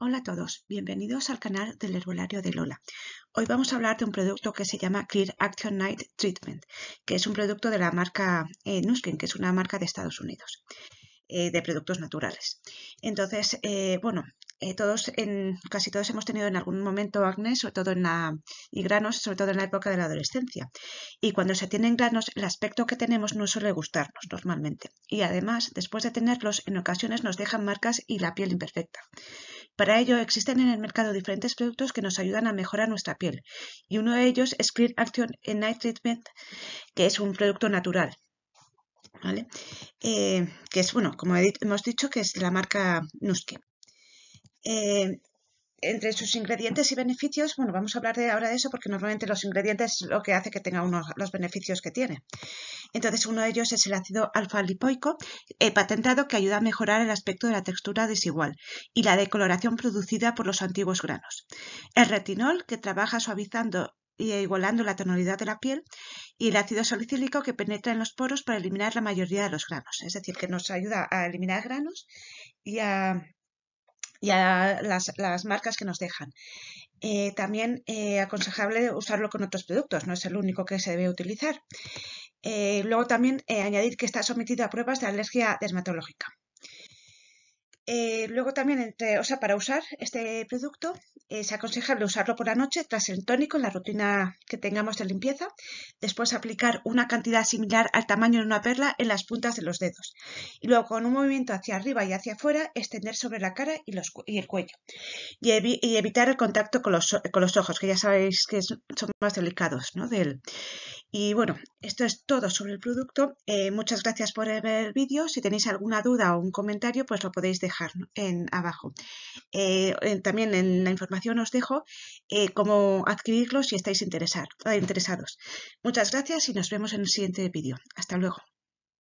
Hola a todos, bienvenidos al canal del herbolario de Lola. Hoy vamos a hablar de un producto que se llama Clear Action Night Treatment, que es un producto de la marca eh, Nuskin, que es una marca de Estados Unidos, eh, de productos naturales. Entonces, eh, bueno, todos en, casi todos hemos tenido en algún momento acné, o todo en la, y granos, sobre todo en la época de la adolescencia. Y cuando se tienen granos, el aspecto que tenemos no suele gustarnos normalmente. Y además, después de tenerlos, en ocasiones nos dejan marcas y la piel imperfecta. Para ello existen en el mercado diferentes productos que nos ayudan a mejorar nuestra piel y uno de ellos es Clear Action Night Treatment, que es un producto natural. Eh, que es, bueno, como hemos dicho, que es de la marca Nuske. Eh, entre sus ingredientes y beneficios, bueno, vamos a hablar de, ahora de eso porque normalmente los ingredientes es lo que hace que tenga uno los beneficios que tiene. Entonces, uno de ellos es el ácido alfa-lipoico eh, patentado que ayuda a mejorar el aspecto de la textura desigual y la decoloración producida por los antiguos granos. El retinol que trabaja suavizando y igualando la tonalidad de la piel y el ácido salicílico que penetra en los poros para eliminar la mayoría de los granos. Es decir, que nos ayuda a eliminar granos y a y a las, marcas que nos dejan. Eh, también eh, aconsejable usarlo con otros productos, no es el único que se debe utilizar. Eh, luego también añadir que está sometido a pruebas de alergia dermatológica. Eh, luego también, entre, o sea, para usar este producto es eh, aconsejable usarlo por la noche tras el tónico en la rutina que tengamos de limpieza. Después aplicar una cantidad similar al tamaño de una perla en las puntas de los dedos. Y luego con un movimiento hacia arriba y hacia afuera extender sobre la cara y, el cuello. Y, evitar el contacto con los, ojos, que ya sabéis que son más delicados ¿no? Y bueno, esto es todo sobre el producto. Eh, muchas gracias por ver el vídeo. Si tenéis alguna duda o un comentario, pues lo podéis dejar en abajo. Eh, también en la información os dejo eh, cómo adquirirlo si estáis interesados. Muchas gracias y nos vemos en el siguiente vídeo. Hasta luego.